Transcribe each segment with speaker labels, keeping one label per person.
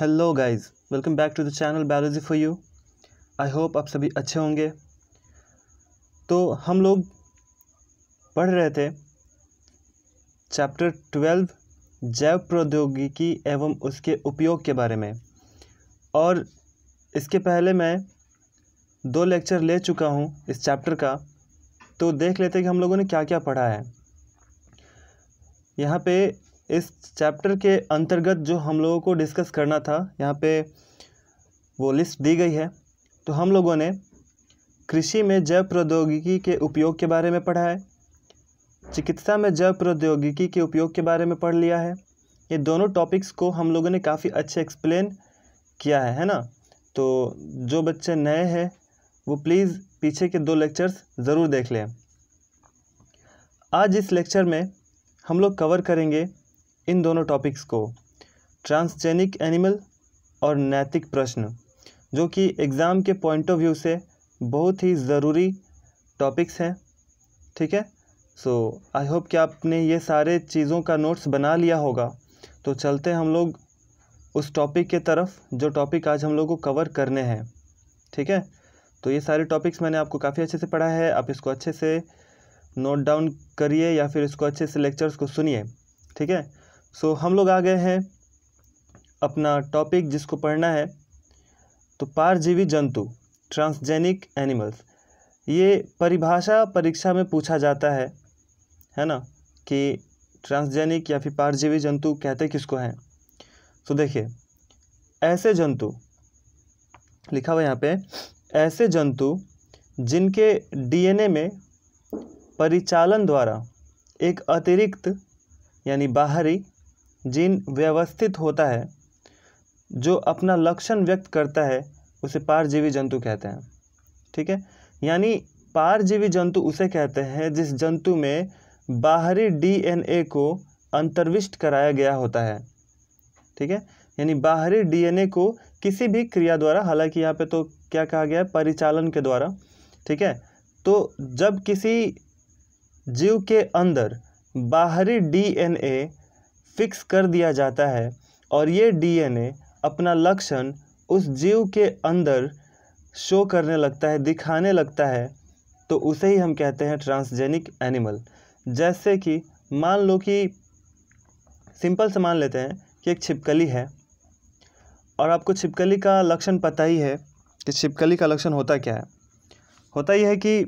Speaker 1: hello guys welcome back to the channel biology for you I hope आप सभी अच्छे होंगे तो हम लोग पढ़ रहे थे चैप्टर ट्वेल्व जैव प्रौद्योगिकी एवं उसके उपयोग के बारे में और इसके पहले मैं दो लेक्चर ले चुका हूँ इस चैप्टर का तो देख लेते कि हम लोगों ने क्या क्या पढ़ा है यहाँ पे इस चैप्टर के अंतर्गत जो हम लोगों को डिस्कस करना था यहाँ पे वो लिस्ट दी गई है तो हम लोगों ने कृषि में जैव प्रौद्योगिकी के उपयोग के बारे में पढ़ा है चिकित्सा में जैव प्रौद्योगिकी के उपयोग के बारे में पढ़ लिया है ये दोनों टॉपिक्स को हम लोगों ने काफ़ी अच्छे एक्सप्लेन किया है है ना तो जो बच्चे नए हैं वो प्लीज़ पीछे के दो लेक्चर्स ज़रूर देख लें आज इस लेक्चर में हम लोग कवर करेंगे इन दोनों टॉपिक्स को ट्रांसजेनिक एनिमल और नैतिक प्रश्न जो कि एग्ज़ाम के पॉइंट ऑफ व्यू से बहुत ही ज़रूरी टॉपिक्स हैं ठीक है सो आई होप कि आपने ये सारे चीज़ों का नोट्स बना लिया होगा तो चलते हम लोग उस टॉपिक के तरफ जो टॉपिक आज हम लोग को कवर करने हैं ठीक है तो ये सारे टॉपिक्स मैंने आपको काफ़ी अच्छे से पढ़ा है आप इसको अच्छे से नोट डाउन करिए या फिर इसको अच्छे से लेक्चर्स को सुनिए ठीक है सो हम लोग आ गए हैं अपना टॉपिक जिसको पढ़ना है तो पारजीवी जंतु ट्रांसजेनिक एनिमल्स ये परिभाषा परीक्षा में पूछा जाता है है ना कि ट्रांसजेनिक या फिर पारजीवी जंतु कहते किसको हैं तो देखिए ऐसे जंतु लिखा हुआ यहाँ पे ऐसे जंतु जिनके डीएनए में परिचालन द्वारा एक अतिरिक्त यानी बाहरी जीन व्यवस्थित होता है जो अपना लक्षण व्यक्त करता है उसे पारजीवी जंतु कहते हैं ठीक है यानी पारजीवी जंतु उसे कहते हैं जिस जंतु में बाहरी डीएनए को अंतर्विष्ट कराया गया होता है ठीक है यानी बाहरी डीएनए को किसी भी क्रिया द्वारा हालांकि यहाँ पे तो क्या कहा गया है परिचालन के द्वारा ठीक है तो जब किसी जीव के अंदर बाहरी डीएनए फिक्स कर दिया जाता है और ये डीएनए अपना लक्षण उस जीव के अंदर शो करने लगता है दिखाने लगता है तो उसे ही हम कहते हैं ट्रांसजेनिक एनिमल जैसे कि मान लो कि सिंपल से मान लेते हैं कि एक छिपकली है और आपको छिपकली का लक्षण पता ही है कि छिपकली का लक्षण होता क्या है होता यह है कि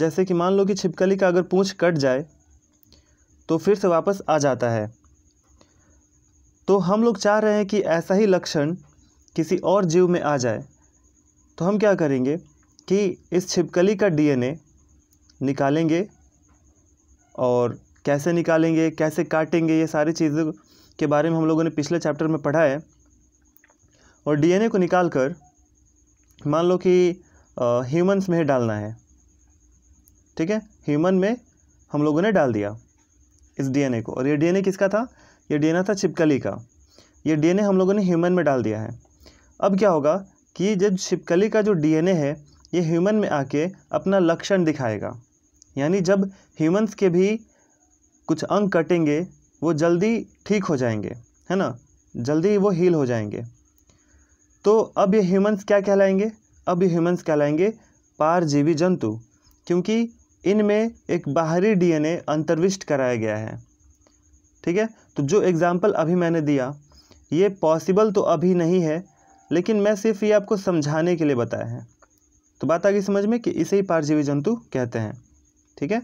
Speaker 1: जैसे कि मान लो कि छिपकली का अगर पूँछ कट जाए तो फिर से वापस आ जाता है तो हम लोग चाह रहे हैं कि ऐसा ही लक्षण किसी और जीव में आ जाए तो हम क्या करेंगे कि इस छिपकली का डीएनए निकालेंगे और कैसे निकालेंगे कैसे काटेंगे ये सारी चीज़ों के बारे में हम लोगों ने पिछले चैप्टर में पढ़ा है और डीएनए को निकाल कर मान लो कि ह्यूमंस में डालना है ठीक है ह्यूमन में हम लोगों ने डाल दिया इस डीएनए को और ये डीएनए किसका था ये डीएनए था छिपकली का ये डीएनए हम लोगों ने ह्यूमन में डाल दिया है अब क्या होगा कि जब छिपकली का जो डीएनए है ये ह्यूमन में आके अपना लक्षण दिखाएगा यानी जब ह्यूमन्स के भी कुछ अंग कटेंगे वो जल्दी ठीक हो जाएंगे है ना जल्दी वो हील हो जाएंगे तो अब ये ह्यूमन्स क्या कहलाएंगे अब ये ह्यूमन्स कहलाएंगे पारजीवी जंतु क्योंकि इनमें एक बाहरी डीएनए अंतर्विष्ट कराया गया है ठीक है तो जो एग्ज़ाम्पल अभी मैंने दिया ये पॉसिबल तो अभी नहीं है लेकिन मैं सिर्फ ये आपको समझाने के लिए बताया है तो बात आ गई समझ में कि इसे ही पारजीवी जंतु कहते हैं ठीक है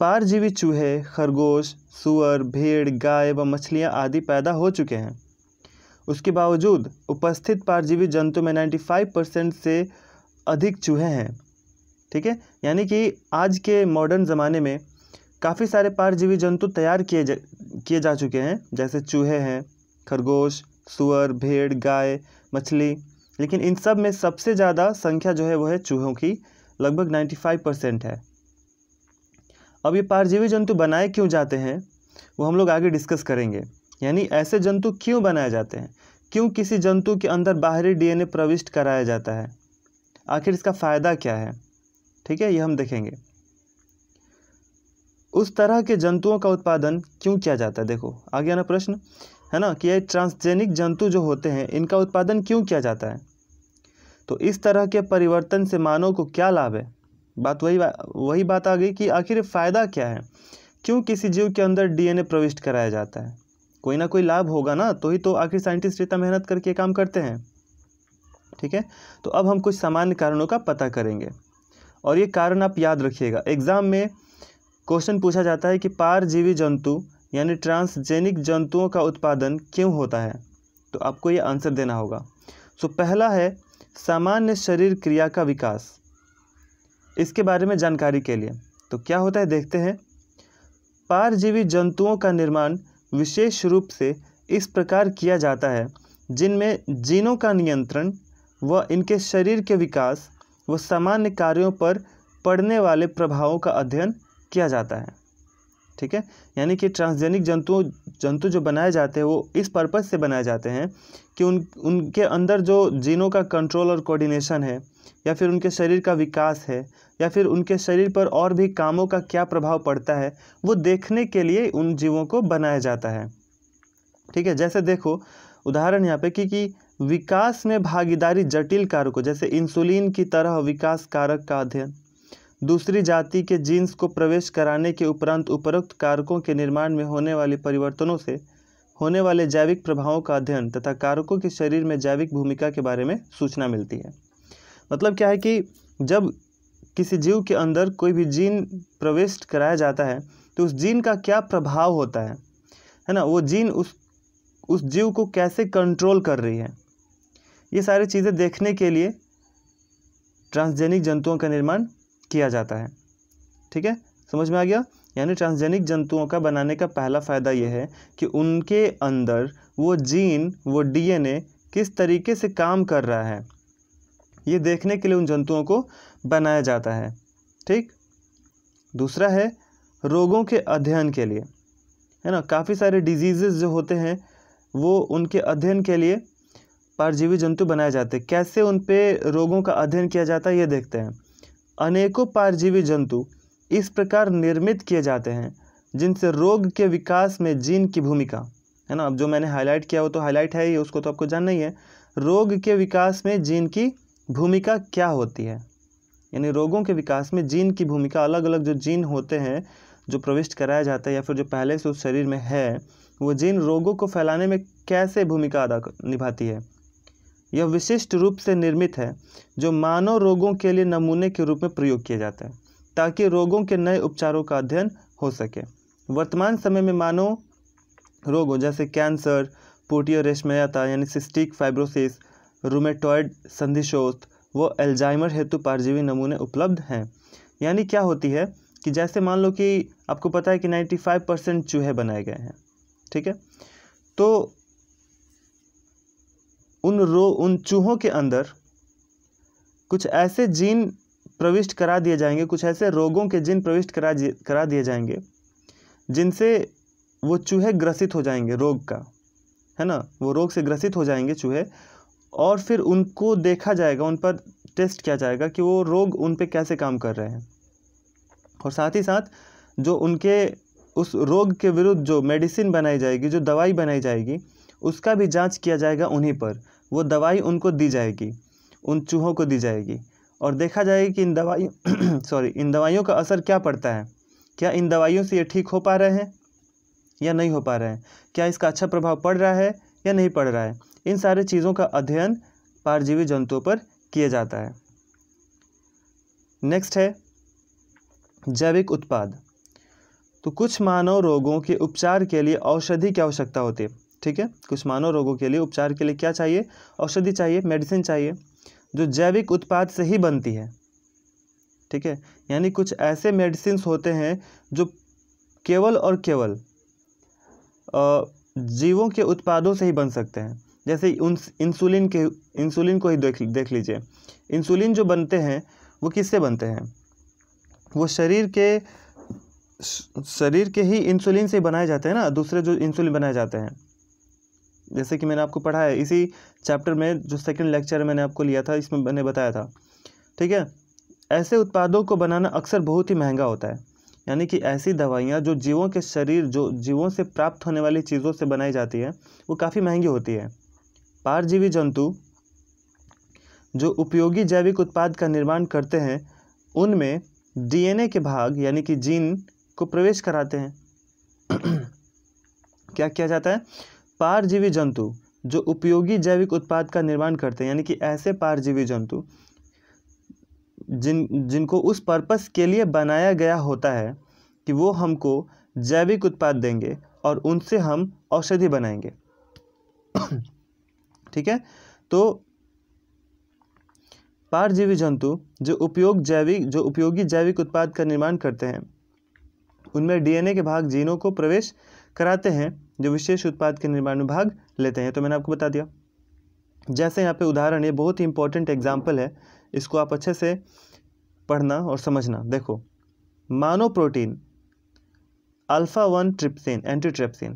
Speaker 1: पारजीवी चूहे खरगोश सुअर भेड़ गाय व मछलियाँ आदि पैदा हो चुके हैं उसके बावजूद उपस्थित पारजीवी जंतु में 95 परसेंट से अधिक चूहे हैं ठीक है यानी कि आज के मॉडर्न ज़माने में काफ़ी सारे पारजीवी जंतु तैयार किए जा किए जा चुके हैं जैसे चूहे हैं खरगोश सुअर भेड़ गाय मछली लेकिन इन सब में सबसे ज़्यादा संख्या जो है वो है चूहों की लगभग नाइन्टी फाइव परसेंट है अब ये पारजीवी जंतु बनाए क्यों जाते हैं वो हम लोग आगे डिस्कस करेंगे यानी ऐसे जंतु क्यों बनाए जाते हैं क्यों किसी जंतु के अंदर बाहरी डीएनए प्रविष्ट कराया जाता है आखिर इसका फ़ायदा क्या है ठीक है ये हम देखेंगे उस तरह के जंतुओं का उत्पादन क्यों किया जाता है देखो आ गया ना प्रश्न है ना कि ये ट्रांसजेनिक जंतु जो होते हैं इनका उत्पादन क्यों किया जाता है तो इस तरह के परिवर्तन से मानव को क्या लाभ है बात वही बा, वही बात आ गई कि आखिर फ़ायदा क्या है क्यों किसी जीव के अंदर डीएनए प्रविष्ट कराया जाता है कोई ना कोई लाभ होगा ना तो ही तो आखिर साइंटिस्ट इतना मेहनत करके काम करते हैं ठीक है तो अब हम कुछ सामान्य कारणों का पता करेंगे और ये कारण आप याद रखिएगा एग्ज़ाम में क्वेश्चन पूछा जाता है कि पारजीवी जंतु यानी ट्रांसजेनिक जंतुओं का उत्पादन क्यों होता है तो आपको ये आंसर देना होगा सो पहला है सामान्य शरीर क्रिया का विकास इसके बारे में जानकारी के लिए तो क्या होता है देखते हैं पारजीवी जंतुओं का निर्माण विशेष रूप से इस प्रकार किया जाता है जिनमें जीनों का नियंत्रण व इनके शरीर के विकास व सामान्य कार्यों पर पड़ने वाले प्रभावों का अध्ययन किया जाता है ठीक है यानी कि ट्रांसजेनिक जंतुओं जंतु जो बनाए जाते हैं वो इस पर्पज़ से बनाए जाते हैं कि उन उनके अंदर जो जीनों का कंट्रोल और कोऑर्डिनेशन है या फिर उनके शरीर का विकास है या फिर उनके शरीर पर और भी कामों का क्या प्रभाव पड़ता है वो देखने के लिए उन जीवों को बनाया जाता है ठीक है जैसे देखो उदाहरण यहाँ पे कि, कि विकास में भागीदारी जटिल कारकों जैसे इंसुलिन की तरह विकास कारक का अध्ययन दूसरी जाति के जीन्स को प्रवेश कराने के उपरांत उपरोक्त कारकों के निर्माण में होने वाले परिवर्तनों से होने वाले जैविक प्रभावों का अध्ययन तथा कारकों के शरीर में जैविक भूमिका के बारे में सूचना मिलती है मतलब क्या है कि जब किसी जीव के अंदर कोई भी जीन प्रवेश कराया जाता है तो उस जीन का क्या प्रभाव होता है है ना वो जीन उस उस जीव को कैसे कंट्रोल कर रही है ये सारी चीज़ें देखने के लिए ट्रांसजेनिक जंतुओं का निर्माण किया जाता है ठीक है समझ में आ गया यानी ट्रांसजेनिक जंतुओं का बनाने का पहला फ़ायदा यह है कि उनके अंदर वो जीन वो डीएनए किस तरीके से काम कर रहा है ये देखने के लिए उन जंतुओं को बनाया जाता है ठीक दूसरा है रोगों के अध्ययन के लिए है ना काफ़ी सारे डिजीज़ जो होते हैं वो उनके अध्ययन के लिए परजीवी जंतु बनाए जाते हैं कैसे उन पर रोगों का अध्ययन किया जाता है ये देखते हैं अनेकों परजीवी जंतु इस प्रकार निर्मित किए जाते हैं जिनसे रोग के विकास में जीन की भूमिका है ना अब जो मैंने हाईलाइट किया वो तो हाईलाइट है ही उसको तो आपको जानना ही है रोग के विकास में जीन की भूमिका क्या होती है यानी रोगों के विकास में जीन की भूमिका अलग अलग जो जीन होते हैं जो प्रविष्ट कराया जाता है या फिर जो पहले से उस शरीर में है वो जीन रोगों को फैलाने में कैसे भूमिका अदा निभाती है यह विशिष्ट रूप से निर्मित है जो मानव रोगों के लिए नमूने के रूप में प्रयोग किया जाता है ताकि रोगों के नए उपचारों का अध्ययन हो सके वर्तमान समय में मानव रोगों जैसे कैंसर पोटियो रेशमयाता यानी सिस्टिक फाइब्रोसिस रूमेटॉयड संधिशोथ व एल्जाइमर हेतु पारजीवी नमूने उपलब्ध हैं यानी क्या होती है कि जैसे मान लो कि आपको पता है कि 95 परसेंट चूहे बनाए गए हैं ठीक है तो उन रो उन चूहों के अंदर कुछ ऐसे जीन प्रविष्ट करा दिए जाएंगे कुछ ऐसे रोगों के जीन प्रविष्ट करा करा दिए जाएंगे जिनसे वो चूहे ग्रसित हो जाएंगे रोग का है ना वो रोग से ग्रसित हो जाएंगे चूहे और फिर उनको देखा जाएगा उन पर टेस्ट किया जाएगा कि वो रोग उन पर कैसे काम कर रहे हैं और साथ ही साथ जो उनके उस रोग के विरुद्ध जो मेडिसिन बनाई जाएगी जो दवाई बनाई जाएगी उसका भी जांच किया जाएगा उन्हीं पर वो दवाई उनको दी जाएगी उन चूहों को दी जाएगी और देखा जाएगा कि इन दवाई सॉरी इन दवाइयों का असर क्या पड़ता है क्या इन दवाइयों से ये ठीक हो पा रहे हैं या नहीं हो पा रहे हैं क्या इसका अच्छा प्रभाव पड़ रहा है या नहीं पड़ रहा है इन सारे चीज़ों का अध्ययन पारजीवी जंतुओं पर किया जाता है नेक्स्ट है जैविक उत्पाद तो कुछ मानव रोगों के उपचार के लिए औषधि की आवश्यकता होती है ठीक है कुछ मानव रोगों के लिए उपचार के लिए क्या चाहिए औषधि चाहिए मेडिसिन चाहिए जो जैविक उत्पाद से ही बनती है ठीक है यानी कुछ ऐसे मेडिसिन होते हैं जो केवल और केवल जीवों के उत्पादों से ही बन सकते हैं जैसे उन इंसुलिन के इंसुलिन को ही देख देख लीजिए इंसुलिन जो बनते हैं वो किससे बनते हैं वो शरीर के शरीर के ही इंसुलिन से बनाए जाते हैं ना दूसरे जो इंसुलिन बनाए जाते हैं जैसे कि मैंने आपको पढ़ा है इसी चैप्टर में जो सेकंड लेक्चर मैंने आपको लिया था इसमें मैंने बताया था ठीक है ऐसे उत्पादों को बनाना अक्सर बहुत ही महंगा होता है यानी कि ऐसी दवाइयाँ जो जीवों के शरीर जो जीवों से प्राप्त होने वाली चीज़ों से बनाई जाती है वो काफ़ी महंगी होती है पारजीवी जंतु जो उपयोगी जैविक उत्पाद का निर्माण करते हैं उनमें डीएनए के भाग यानी कि जीन को प्रवेश कराते हैं क्या किया जाता है पारजीवी जंतु जो उपयोगी जैविक उत्पाद का निर्माण करते हैं यानी कि ऐसे पारजीवी जंतु जिन जिनको उस पर्पस के लिए बनाया गया होता है कि वो हमको जैविक उत्पाद देंगे और उनसे हम औषधि बनाएंगे ठीक है तो पारजीवी जंतु जो उपयोग जैविक जो उपयोगी जैविक उत्पाद का निर्माण करते हैं उनमें डीएनए के भाग जीनों को प्रवेश कराते हैं जो विशेष उत्पाद के निर्माण में भाग लेते हैं तो मैंने आपको बता दिया जैसे यहाँ पे उदाहरण ये बहुत ही इंपॉर्टेंट एग्जाम्पल है इसको आप अच्छे से पढ़ना और समझना देखो मानो protein alpha one trypsin antitrypsin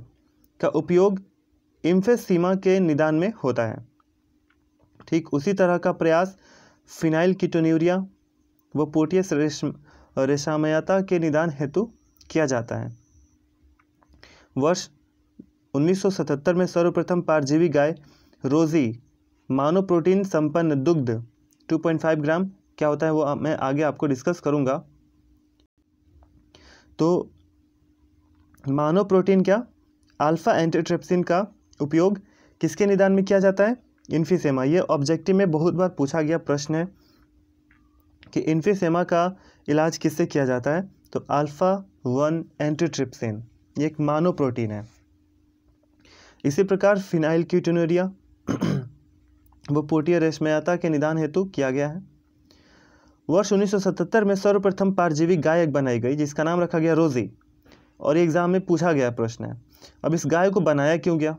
Speaker 1: का उपयोग इम्फेसीमा के निदान में होता है ठीक उसी तरह का प्रयास फिनाइल कीटोन्यूरिया व पोटियस रेशम रेशामयता के निदान हेतु किया जाता है वर्ष 1977 में सर्वप्रथम पारजीवी गाय रोजी मानव प्रोटीन संपन्न दुग्ध 2.5 ग्राम क्या होता है वो मैं आगे आपको डिस्कस करूँगा तो मानव प्रोटीन क्या अल्फ़ा एंटीट्रेप्सिन का उपयोग किसके निदान में किया जाता है इन्फीसेमा ये ऑब्जेक्टिव में बहुत बार पूछा गया प्रश्न है कि इन्फीसेमा का इलाज किससे किया जाता है तो अल्फ़ा वन एंटीट्रिप्सिन ये एक मानो प्रोटीन है इसी प्रकार फिनाइल क्यूटनोरिया वो पोटिया रेशमयाता के निदान हेतु किया गया है वर्ष 1977 में सर्वप्रथम पारजीवी गाय बनाई गई जिसका नाम रखा गया रोजी और एग्ज़ाम में पूछा गया प्रश्न है अब इस गाय को बनाया क्यों गया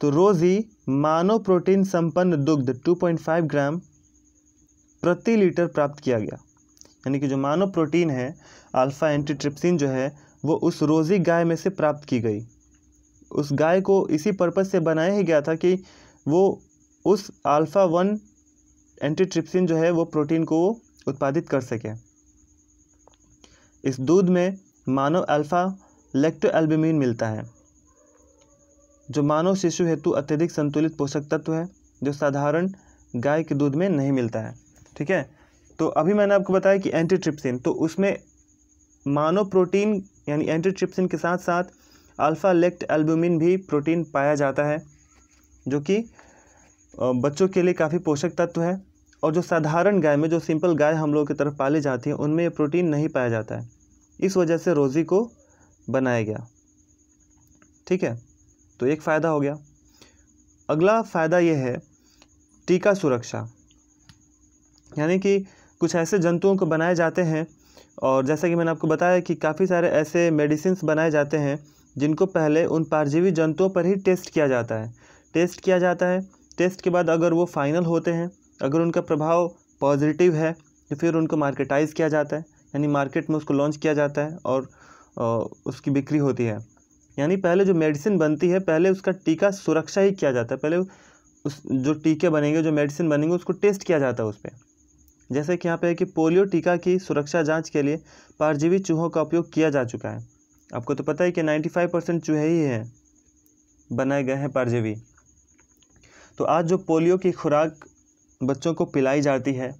Speaker 1: तो रोजी मानव प्रोटीन संपन्न दुग्ध 2.5 ग्राम प्रति लीटर प्राप्त किया गया यानी कि जो मानव प्रोटीन है अल्फ़ा एंटीट्रिप्सिन जो है वो उस रोज़ी गाय में से प्राप्त की गई उस गाय को इसी पर्पज़ से बनाया ही गया था कि वो उस अल्फ़ा वन एंटीट्रिप्सिन जो है वो प्रोटीन को उत्पादित कर सके इस दूध में मानव अल्फ़ा लेक्टोएल्बुमिन मिलता है जो मानव शिशु हेतु अत्यधिक संतुलित पोषक तत्व है जो साधारण गाय के दूध में नहीं मिलता है ठीक है तो अभी मैंने आपको बताया कि एंटीट्रिप्सिन तो उसमें मानव प्रोटीन यानी एंटीट्रिप्सिन के साथ साथ अल्फ़ा लेक्ट एल्बुमिन भी प्रोटीन पाया जाता है जो कि बच्चों के लिए काफ़ी पोषक तत्व है और जो साधारण गाय में जो सिंपल गाय हम लोगों की तरफ पाली जाती है उनमें ये प्रोटीन नहीं पाया जाता है इस वजह से रोज़ी को बनाया गया ठीक है तो एक फ़ायदा हो गया अगला फ़ायदा यह है टीका सुरक्षा यानी कि कुछ ऐसे जंतुओं को बनाए जाते हैं और जैसा कि मैंने आपको बताया कि काफ़ी सारे ऐसे मेडिसिन बनाए जाते हैं जिनको पहले उन पारजीवी जंतुओं पर ही टेस्ट किया जाता है टेस्ट किया जाता है टेस्ट के बाद अगर वो फाइनल होते हैं अगर उनका प्रभाव पॉजिटिव है तो फिर उनको मार्केटाइज़ किया जाता है यानी मार्केट में उसको लॉन्च किया जाता है और उसकी बिक्री होती है यानी पहले जो मेडिसिन बनती है पहले उसका टीका सुरक्षा ही किया जाता है पहले उस जो टीके बनेंगे जो मेडिसिन बनेंगे उसको टेस्ट किया जाता है उस पर जैसे कि यहाँ पे है कि पोलियो टीका की सुरक्षा जांच के लिए पारजीवी चूहों का उपयोग किया जा चुका है आपको तो पता है कि 95 परसेंट चूहे ही हैं बनाए गए हैं पारजीवी तो आज जो पोलियो की खुराक बच्चों को पिलाई जाती है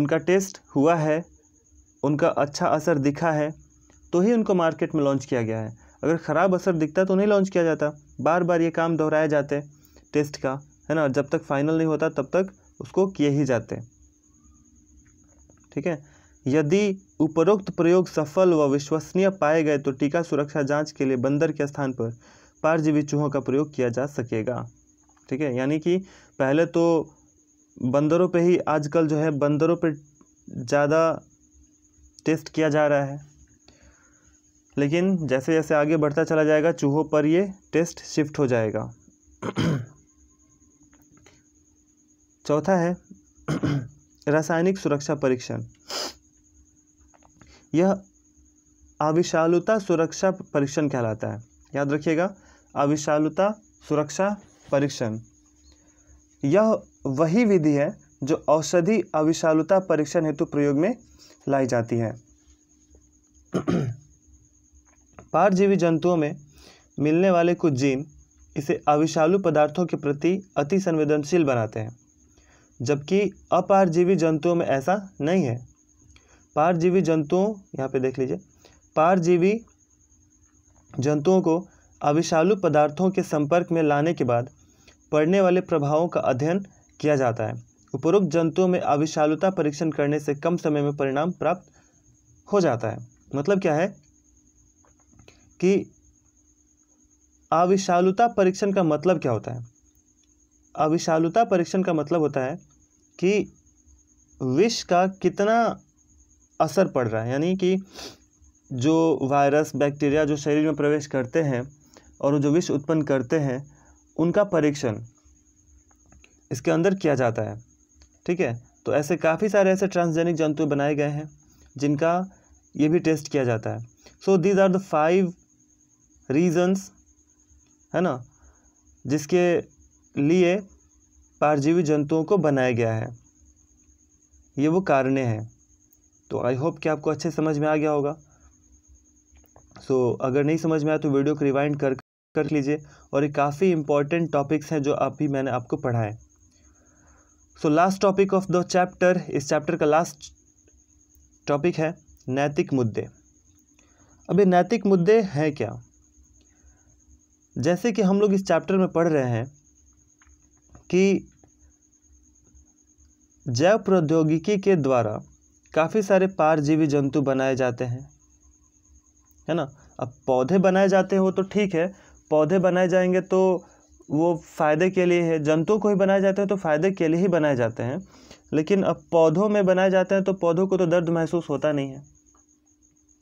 Speaker 1: उनका टेस्ट हुआ है उनका अच्छा असर दिखा है तो ही उनको मार्केट में लॉन्च किया गया है अगर ख़राब असर दिखता तो नहीं लॉन्च किया जाता बार बार ये काम दोहराए जाते टेस्ट का है ना जब तक फाइनल नहीं होता तब तक उसको किए ही जाते ठीक है यदि उपरोक्त प्रयोग सफल व विश्वसनीय पाए गए तो टीका सुरक्षा जांच के लिए बंदर के स्थान पर पारजीवी चूहों का प्रयोग किया जा सकेगा ठीक है यानी कि पहले तो बंदरों पे ही आजकल जो है बंदरों पे ज़्यादा टेस्ट किया जा रहा है लेकिन जैसे जैसे आगे बढ़ता चला जाएगा चूहों पर ये टेस्ट शिफ्ट हो जाएगा चौथा है रासायनिक सुरक्षा परीक्षण यह अविशालुता सुरक्षा परीक्षण कहलाता है याद रखिएगा अविशालुता सुरक्षा परीक्षण यह वही विधि है जो औषधि अविशालुता परीक्षण हेतु प्रयोग में लाई जाती है पारजीवी जंतुओं में मिलने वाले कुछ जीन इसे अविशालु पदार्थों के प्रति अति संवेदनशील बनाते हैं जबकि अपारजीवी जंतुओं में ऐसा नहीं है पारजीवी जंतुओं यहाँ पे देख लीजिए पारजीवी जंतुओं को अविषालु पदार्थों के संपर्क में लाने के बाद पड़ने वाले प्रभावों का अध्ययन किया जाता है उपरोक्त जंतुओं में अविशालुता परीक्षण करने से कम समय में परिणाम प्राप्त हो जाता है मतलब क्या है कि अविशालुता परीक्षण का मतलब क्या होता है अविशालुता परीक्षण का मतलब होता है कि विष का कितना असर पड़ रहा है यानी कि जो वायरस बैक्टीरिया जो शरीर में प्रवेश करते हैं और जो विष उत्पन्न करते हैं उनका परीक्षण इसके अंदर किया जाता है ठीक है तो ऐसे काफ़ी सारे ऐसे ट्रांसजेनिक जंतु बनाए गए हैं जिनका ये भी टेस्ट किया जाता है so these are the five reasons है ना जिसके लिए परजीवी जंतुओं को बनाया गया है ये वो कारण हैं तो आई होप कि आपको अच्छे समझ में आ गया होगा सो so, अगर नहीं समझ में आया तो वीडियो को रिवाइंड कर कर लीजिए और ये काफ़ी इंपॉर्टेंट टॉपिक्स हैं जो अभी मैंने आपको पढ़ाए so last topic of the chapter इस चैप्टर का लास्ट टॉपिक है नैतिक मुद्दे अब ये नैतिक मुद्दे हैं क्या जैसे कि हम लोग इस चैप्टर में पढ़ रहे हैं कि जैव प्रौद्योगिकी के द्वारा काफ़ी सारे पारजीवी जंतु बनाए जाते हैं है ना अब पौधे बनाए जाते हो तो ठीक है पौधे बनाए जाएंगे तो वो फ़ायदे के लिए है जंतुओं को ही बनाए जाते हैं तो फ़ायदे के लिए ही बनाए जाते हैं लेकिन अब पौधों में बनाए जाते हैं तो पौधों को तो दर्द महसूस होता नहीं है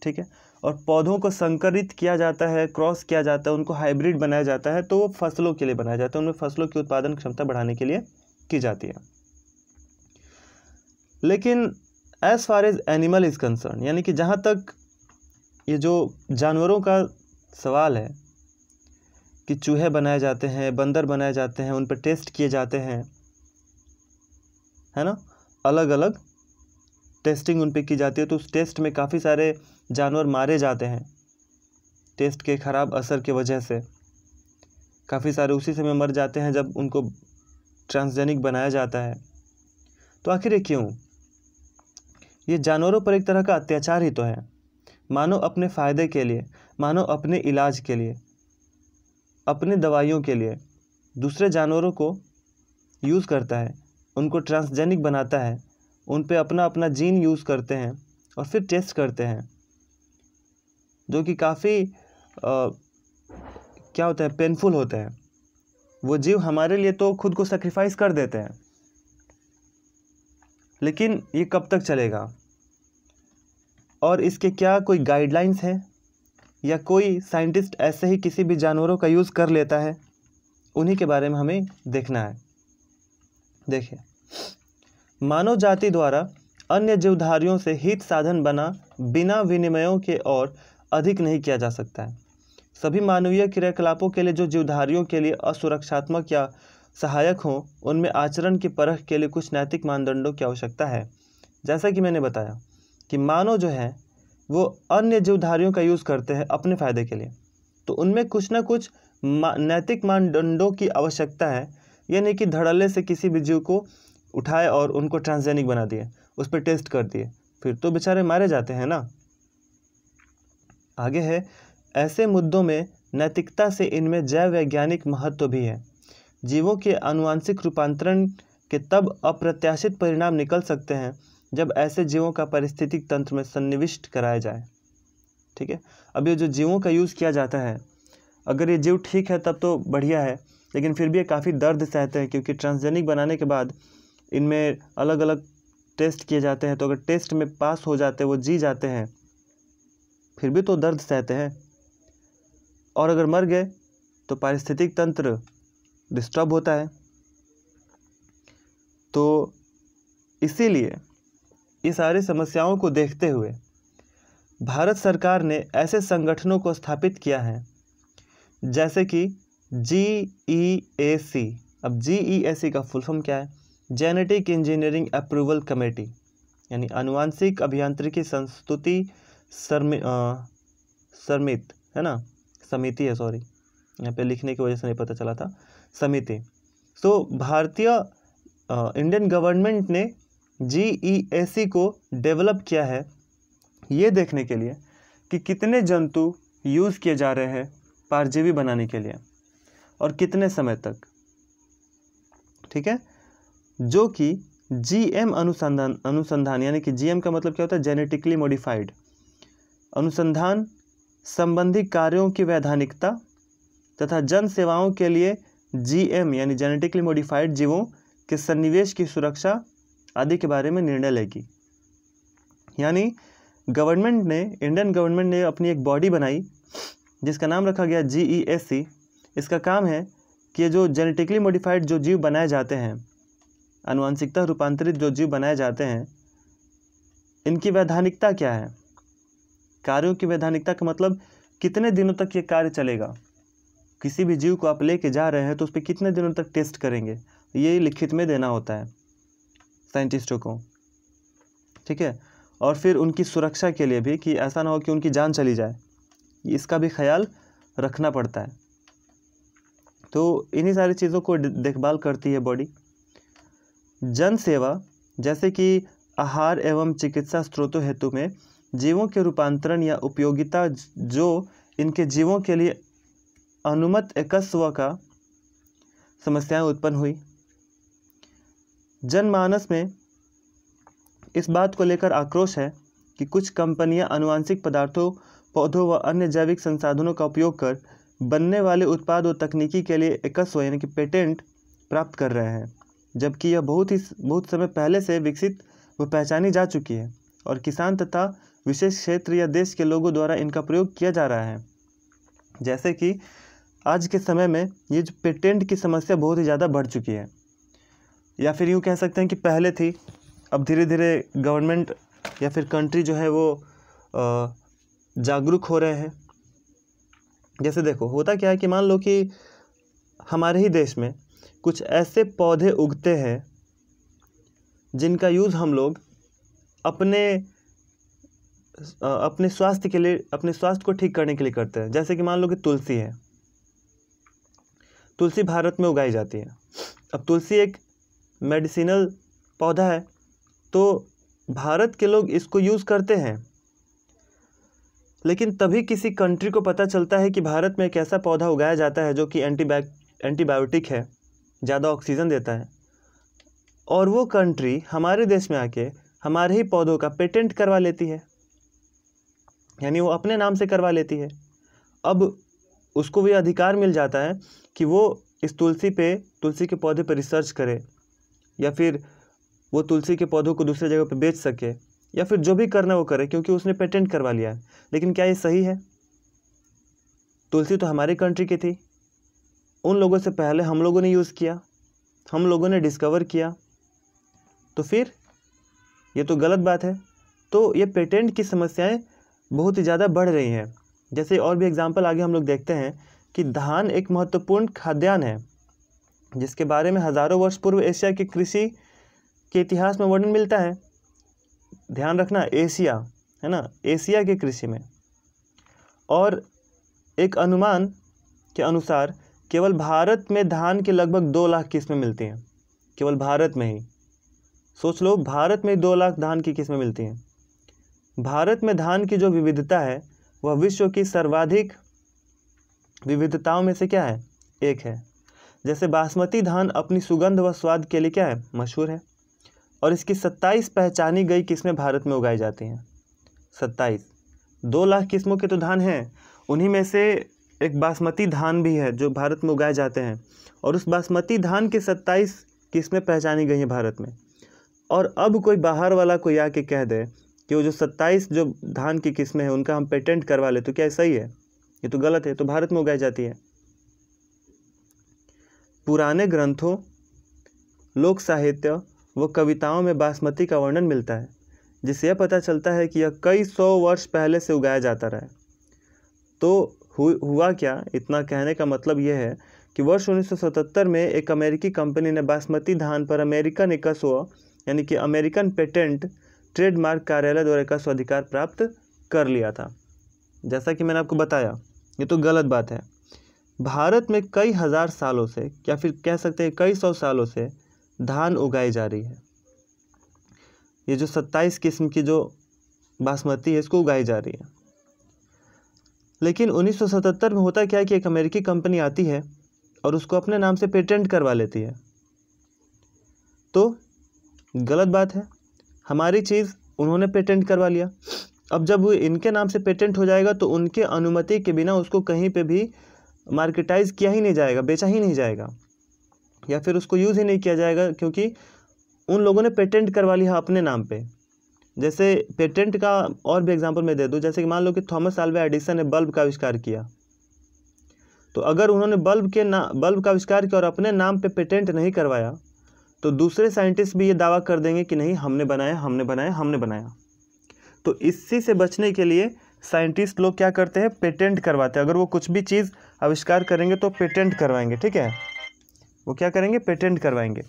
Speaker 1: ठीक है और पौधों को संकरित किया जाता है क्रॉस किया जाता है उनको हाइब्रिड बनाया जाता है तो वो फसलों के लिए बनाया जाता है उनमें फसलों की उत्पादन क्षमता बढ़ाने के लिए की जाती है लेकिन as far as animal is concern यानी कि जहाँ तक ये जो जानवरों का सवाल है कि चूहे बनाए जाते हैं बंदर बनाए जाते हैं उन पर टेस्ट किए जाते हैं है ना अलग अलग टेस्टिंग उन पर की जाती है तो उस टेस्ट में काफ़ी सारे जानवर मारे जाते हैं टेस्ट के ख़राब असर की वजह से काफ़ी सारे उसी समय मर जाते हैं जब उनको ट्रांसजेनिक बनाया जाता है तो आखिर ये क्यों ये जानवरों पर एक तरह का अत्याचार ही तो है मानो अपने फ़ायदे के लिए मानो अपने इलाज के लिए अपने दवाइयों के लिए दूसरे जानवरों को यूज़ करता है उनको ट्रांसजेनिक बनाता है उन पे अपना अपना जीन यूज़ करते हैं और फिर टेस्ट करते हैं जो कि काफ़ी क्या होता है पेनफुल होते हैं वो जीव हमारे लिए तो खुद को सेक्रीफाइस कर देते हैं लेकिन ये कब तक चलेगा और इसके क्या कोई गाइडलाइंस है या कोई साइंटिस्ट ऐसे ही किसी भी जानवरों का यूज़ कर लेता है उन्हीं के बारे में हमें देखना है देखिए मानव जाति द्वारा अन्य जीवधारियों से हित साधन बना बिना विनिमयों के और अधिक नहीं किया जा सकता है सभी मानवीय क्रियाकलापों के लिए जो जीवधारियों के लिए असुरक्षात्मक या सहायक हों उनमें आचरण की परख के लिए कुछ नैतिक मानदंडों की आवश्यकता है जैसा कि मैंने बताया कि मानव जो है वो अन्य जीवधारियों का यूज़ करते हैं अपने फ़ायदे के लिए तो उनमें कुछ ना कुछ मा, नैतिक मानदंडों की आवश्यकता है यानी कि धड़ल्ले से किसी भी जीव को उठाए और उनको ट्रांसजेनिक बना दिए उस पर टेस्ट कर दिए फिर तो बेचारे मारे जाते हैं ना आगे है ऐसे मुद्दों में नैतिकता से इनमें जैव वैज्ञानिक महत्व भी है जीवों के आनुवांशिक रूपांतरण के तब अप्रत्याशित परिणाम निकल सकते हैं जब ऐसे जीवों का पारिस्थितिक तंत्र में सन्निविष्ट कराया जाए ठीक है अब ये जो जीवों का यूज़ किया जाता है अगर ये जीव ठीक है तब तो बढ़िया है लेकिन फिर भी ये काफ़ी दर्द सहते हैं क्योंकि ट्रांसजेनिक बनाने के बाद इनमें अलग अलग टेस्ट किए जाते हैं तो अगर टेस्ट में पास हो जाते वो जी जाते हैं फिर भी तो दर्द सहते हैं और अगर मर गए तो पारिस्थितिक तंत्र डिस्टर्ब होता है तो इसीलिए ये सारी समस्याओं को देखते हुए भारत सरकार ने ऐसे संगठनों को स्थापित किया है जैसे कि जी ई ए सी अब जी ई ए सी का फुल फॉर्म क्या है जेनेटिक इंजीनियरिंग अप्रूवल कमेटी यानी अनुवांशिक अभियांत्रिकी संस्तुति समित है ना समिति है सॉरी यहाँ पे लिखने की वजह से नहीं पता चला था समिति सो so, भारतीय इंडियन गवर्नमेंट ने जी ई ए सी को डेवलप किया है ये देखने के लिए कि कितने जंतु यूज़ किए जा रहे हैं पारजीवी बनाने के लिए और कितने समय तक ठीक है जो कि जीएम अनुसंधान अनुसंधान यानी कि जीएम का मतलब क्या होता है जेनेटिकली मॉडिफाइड अनुसंधान संबंधी कार्यों की वैधानिकता तथा जन सेवाओं के लिए जीएम यानी जेनेटिकली मॉडिफाइड जीवों के सन्निवेश की सुरक्षा आदि के बारे में निर्णय लेगी यानी गवर्नमेंट ने इंडियन गवर्नमेंट ने अपनी एक बॉडी बनाई जिसका नाम रखा गया जी e इसका काम है कि जो जेनेटिकली मॉडिफाइड जो जीव बनाए जाते हैं अनुवांशिकता रूपांतरित जो जीव बनाए जाते हैं इनकी वैधानिकता क्या है कार्यों की वैधानिकता का मतलब कितने दिनों तक ये कार्य चलेगा किसी भी जीव को आप लेके जा रहे हैं तो उस पर कितने दिनों तक टेस्ट करेंगे ये लिखित में देना होता है साइंटिस्टों को ठीक है और फिर उनकी सुरक्षा के लिए भी कि ऐसा ना हो कि उनकी जान चली जाए इसका भी ख्याल रखना पड़ता है तो इन्हीं सारी चीज़ों को देखभाल करती है बॉडी जन सेवा जैसे कि आहार एवं चिकित्सा स्रोतों हेतु में जीवों के रूपांतरण या उपयोगिता जो इनके जीवों के लिए अनुमत एकस्व का समस्याएं उत्पन्न हुई जनमानस में इस बात को लेकर आक्रोश है कि कुछ कंपनियां अनुवांशिक पदार्थों पौधों व अन्य जैविक संसाधनों का उपयोग कर बनने वाले उत्पाद और तकनीकी के लिए एकस्व यानी कि पेटेंट प्राप्त कर रहे हैं जबकि यह बहुत ही बहुत समय पहले से विकसित व पहचानी जा चुकी है और किसान तथा विशेष क्षेत्र या देश के लोगों द्वारा इनका प्रयोग किया जा रहा है जैसे कि आज के समय में ये जो पेटेंट की समस्या बहुत ही ज़्यादा बढ़ चुकी है या फिर यूँ कह सकते हैं कि पहले थी अब धीरे धीरे गवर्नमेंट या फिर कंट्री जो है वो जागरूक हो रहे हैं जैसे देखो होता क्या है कि मान लो कि हमारे ही देश में कुछ ऐसे पौधे उगते हैं जिनका यूज़ हम लोग अपने अपने स्वास्थ्य के लिए अपने स्वास्थ्य को ठीक करने के लिए करते हैं जैसे कि मान लो कि तुलसी है तुलसी भारत में उगाई जाती है अब तुलसी एक मेडिसिनल पौधा है तो भारत के लोग इसको यूज़ करते हैं लेकिन तभी किसी कंट्री को पता चलता है कि भारत में एक ऐसा पौधा उगाया जाता है जो कि एंटीबैक एंटीबायोटिक है ज़्यादा ऑक्सीजन देता है और वो कंट्री हमारे देश में आके हमारे ही पौधों का पेटेंट करवा लेती है यानी वो अपने नाम से करवा लेती है अब उसको भी अधिकार मिल जाता है कि वो इस तुलसी पे तुलसी के पौधे पर रिसर्च करे या फिर वो तुलसी के पौधों को दूसरे जगह पर बेच सके या फिर जो भी करना वो करे क्योंकि उसने पेटेंट करवा लिया है लेकिन क्या ये सही है तुलसी तो हमारी कंट्री की थी उन लोगों से पहले हम लोगों ने यूज़ किया हम लोगों ने डिस्कवर किया तो फिर ये तो गलत बात है तो ये पेटेंट की समस्याएं बहुत ही ज़्यादा बढ़ रही हैं जैसे और भी एग्जाम्पल आगे हम लोग देखते हैं कि धान एक महत्वपूर्ण खाद्यान्न है जिसके बारे में हज़ारों वर्ष पूर्व एशिया के कृषि के इतिहास में वर्णन मिलता है ध्यान रखना एशिया है ना एशिया के कृषि में और एक अनुमान के अनुसार केवल भारत में धान की लगभग दो लाख किस्में मिलती हैं केवल भारत में ही सोच लो भारत में दो लाख धान की किस्में मिलती हैं भारत में धान की जो विविधता है वह विश्व की सर्वाधिक विविधताओं में से क्या है एक है जैसे बासमती धान अपनी सुगंध व स्वाद के लिए क्या है मशहूर है और इसकी सत्ताईस पहचानी गई किस्में भारत में उगाई जाती हैं सत्ताईस दो लाख किस्मों के तो धान हैं उन्हीं में से एक बासमती धान भी है जो भारत में उगाए जाते हैं और उस बासमती धान के सत्ताईस किस्में पहचानी गई हैं भारत में और अब कोई बाहर वाला कोई आके कह दे कि वो जो सत्ताईस जो धान की किस्में हैं उनका हम पेटेंट करवा ले तो क्या सही है ये तो गलत है तो भारत में उगाई जाती है पुराने ग्रंथों लोक साहित्य व कविताओं में बासमती का वर्णन मिलता है जिससे यह पता चलता है कि यह कई सौ वर्ष पहले से उगाया जाता रहा है तो हुआ क्या इतना कहने का मतलब यह है कि वर्ष 1977 में एक अमेरिकी कंपनी ने बासमती धान पर अमेरिकन इकसवा यानी कि अमेरिकन पेटेंट ट्रेडमार्क कार्यालय द्वारा इकसव अधिकार प्राप्त कर लिया था जैसा कि मैंने आपको बताया ये तो गलत बात है भारत में कई हज़ार सालों से या फिर कह सकते हैं कई सौ सालों से धान उगाई जा रही है ये जो सत्ताईस किस्म की जो बासमती है इसको उगाई जा रही है लेकिन 1977 में होता क्या है कि एक अमेरिकी कंपनी आती है और उसको अपने नाम से पेटेंट करवा लेती है तो गलत बात है हमारी चीज़ उन्होंने पेटेंट करवा लिया अब जब इनके नाम से पेटेंट हो जाएगा तो उनके अनुमति के बिना उसको कहीं पे भी मार्केटाइज किया ही नहीं जाएगा बेचा ही नहीं जाएगा या फिर उसको यूज़ ही नहीं किया जाएगा क्योंकि उन लोगों ने पेटेंट करवा लिया अपने नाम पर जैसे पेटेंट का और भी एग्जांपल मैं दे दूँ जैसे कि मान लो कि थॉमस आल्वा एडिसन ने बल्ब का आविष्कार किया तो अगर उन्होंने बल्ब के ना बल्ब का आविष्कार किया और अपने नाम पे पेटेंट नहीं करवाया तो दूसरे साइंटिस्ट भी ये दावा कर देंगे कि नहीं हमने बनाया हमने बनाया हमने बनाया तो इसी से बचने के लिए साइंटिस्ट लोग क्या करते हैं पेटेंट करवाते हैं अगर वो कुछ भी चीज़ आविष्कार करेंगे तो पेटेंट करवाएंगे ठीक है वो क्या करेंगे पेटेंट करवाएंगे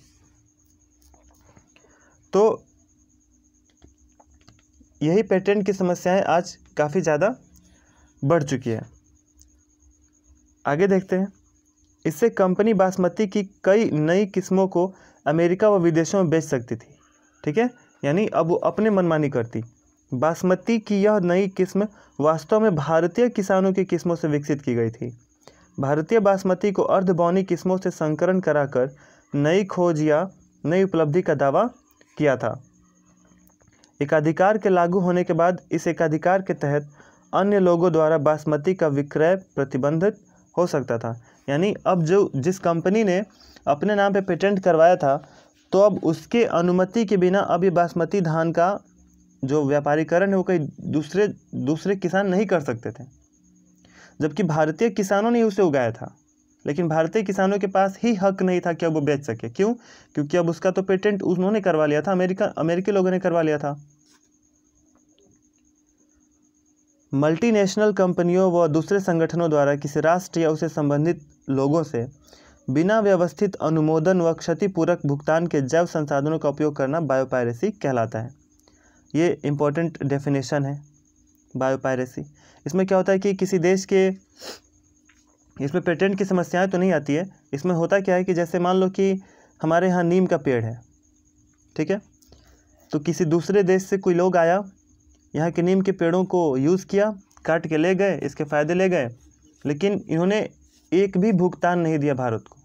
Speaker 1: तो यही पेटेंट की समस्याएं आज काफ़ी ज़्यादा बढ़ चुकी है आगे देखते हैं इससे कंपनी बासमती की कई नई किस्मों को अमेरिका व विदेशों में बेच सकती थी ठीक है यानी अब वो अपने मनमानी करती बासमती की यह नई किस्म वास्तव में भारतीय किसानों की किस्मों से विकसित की गई थी भारतीय बासमती को अर्धबौनी किस्मों से संकरण कराकर नई खोज या नई उपलब्धि का दावा किया था एकाधिकार के लागू होने के बाद इस एकाधिकार के तहत अन्य लोगों द्वारा बासमती का विक्रय प्रतिबंधित हो सकता था यानी अब जो जिस कंपनी ने अपने नाम पे पेटेंट करवाया था तो अब उसके अनुमति के बिना अब ये बासमती धान का जो व्यापारीकरण है वो कहीं दूसरे दूसरे किसान नहीं कर सकते थे जबकि भारतीय किसानों ने उसे उगाया था लेकिन भारतीय किसानों के पास ही हक नहीं था कि अब वो बेच सके क्यों क्योंकि अब उसका तो पेटेंट उन्होंने करवा लिया था अमेरिका अमेरिकी लोगों ने करवा लिया था मल्टीनेशनल कंपनियों व दूसरे संगठनों द्वारा किसी राष्ट्र या उसे संबंधित लोगों से बिना व्यवस्थित अनुमोदन व क्षतिपूरक भुगतान के जैव संसाधनों का उपयोग करना बायोपायरेसी कहलाता है ये इम्पोर्टेंट डेफिनेशन है बायोपायरेसी इसमें क्या होता है कि किसी देश के इसमें पेटेंट की समस्याएं तो नहीं आती है इसमें होता क्या है कि जैसे मान लो कि हमारे यहाँ नीम का पेड़ है ठीक है तो किसी दूसरे देश से कोई लोग आया यहाँ के नीम के पेड़ों को यूज़ किया काट के ले गए इसके फ़ायदे ले गए लेकिन इन्होंने एक भी भुगतान नहीं दिया भारत को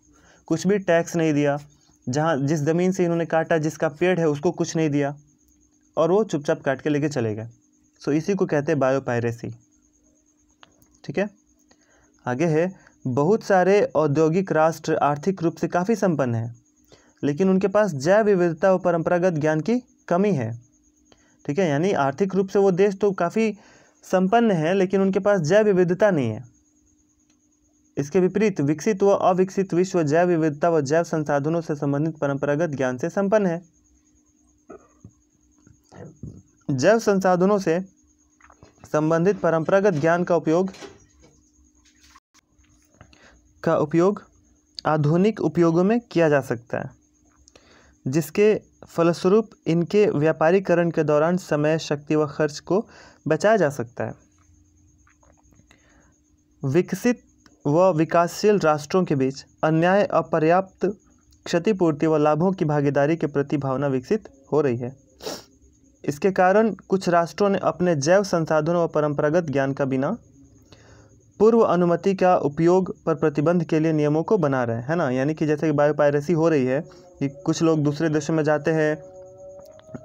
Speaker 1: कुछ भी टैक्स नहीं दिया जहाँ जिस ज़मीन से इन्होंने काटा जिसका पेड़ है उसको कुछ नहीं दिया और वो चुपचाप काट के लेके चले गए सो इसी को कहते हैं बायो पायरेसी ठीक है आगे है बहुत सारे औद्योगिक राष्ट्र आर्थिक रूप से काफ़ी संपन्न हैं लेकिन उनके पास जैव विविधता और परंपरागत ज्ञान की कमी है ठीक है यानी आर्थिक रूप से वो देश तो काफ़ी संपन्न है लेकिन उनके पास जैव विविधता नहीं है इसके विपरीत विकसित व अविकसित विश्व जैव विविधता व जैव संसाधनों से संबंधित परंपरागत ज्ञान से संपन्न है जैव संसाधनों से संबंधित परंपरागत ज्ञान का उपयोग का उपयोग आधुनिक उपयोगों में किया जा सकता है जिसके फलस्वरूप इनके व्यापारीकरण के दौरान समय शक्ति व खर्च को बचाया जा सकता है विकसित व विकासशील राष्ट्रों के बीच अन्याय अपर्याप्त क्षतिपूर्ति व लाभों की भागीदारी के प्रति भावना विकसित हो रही है इसके कारण कुछ राष्ट्रों ने अपने जैव संसाधनों व परंपरागत ज्ञान का बिना पूर्व अनुमति का उपयोग पर प्रतिबंध के लिए नियमों को बना रहे हैं है ना यानी कि जैसे कि बायो पायरेसी हो रही है कि कुछ लोग दूसरे देशों में जाते हैं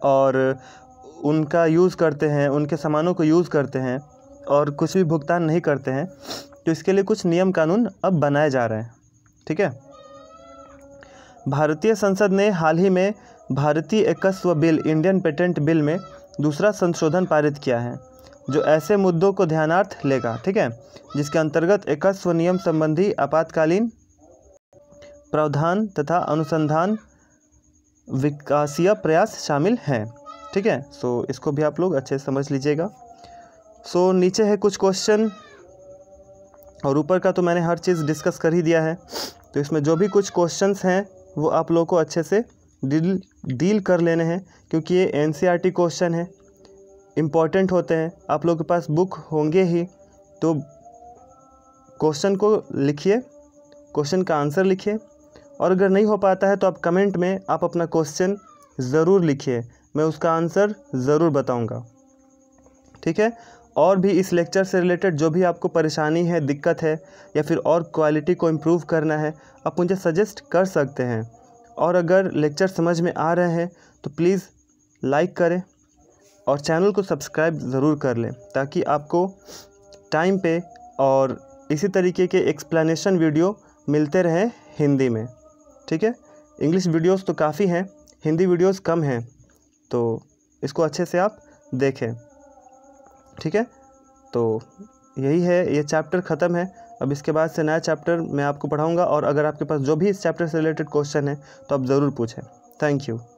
Speaker 1: और उनका यूज़ करते हैं उनके सामानों को यूज़ करते हैं और कुछ भी भुगतान नहीं करते हैं तो इसके लिए कुछ नियम कानून अब बनाए जा रहे हैं ठीक है भारतीय संसद ने हाल ही में भारतीय एकस्व बिल इंडियन पेटेंट बिल में दूसरा संशोधन पारित किया है जो ऐसे मुद्दों को ध्यानार्थ लेगा ठीक है जिसके अंतर्गत एकस्व नियम संबंधी आपातकालीन प्रावधान तथा अनुसंधान विकासीय प्रयास शामिल हैं ठीक है सो so, इसको भी आप लोग अच्छे से समझ लीजिएगा सो so, नीचे है कुछ क्वेश्चन और ऊपर का तो मैंने हर चीज़ डिस्कस कर ही दिया है तो इसमें जो भी कुछ क्वेश्चंस हैं वो आप लोगों को अच्छे से डील डील कर लेने हैं क्योंकि ये एन क्वेश्चन e है इम्पॉर्टेंट होते हैं आप लोग के पास बुक होंगे ही तो क्वेश्चन को लिखिए क्वेश्चन का आंसर लिखिए और अगर नहीं हो पाता है तो आप कमेंट में आप अपना क्वेश्चन ज़रूर लिखिए मैं उसका आंसर ज़रूर बताऊंगा ठीक है और भी इस लेक्चर से रिलेटेड जो भी आपको परेशानी है दिक्कत है या फिर और क्वालिटी को इम्प्रूव करना है आप मुझे सजेस्ट कर सकते हैं और अगर लेक्चर समझ में आ रहे हैं तो प्लीज़ लाइक करें और चैनल को सब्सक्राइब ज़रूर कर लें ताकि आपको टाइम पे और इसी तरीके के एक्सप्लेनेशन वीडियो मिलते रहें हिंदी में ठीक है इंग्लिश वीडियोस तो काफ़ी हैं हिंदी वीडियोस कम हैं तो इसको अच्छे से आप देखें ठीक है तो यही है ये चैप्टर ख़त्म है अब इसके बाद से नया चैप्टर मैं आपको पढ़ाऊँगा और अगर आपके पास जो भी इस चैप्टर से रिलेटेड क्वेश्चन है तो आप ज़रूर पूछें थैंक यू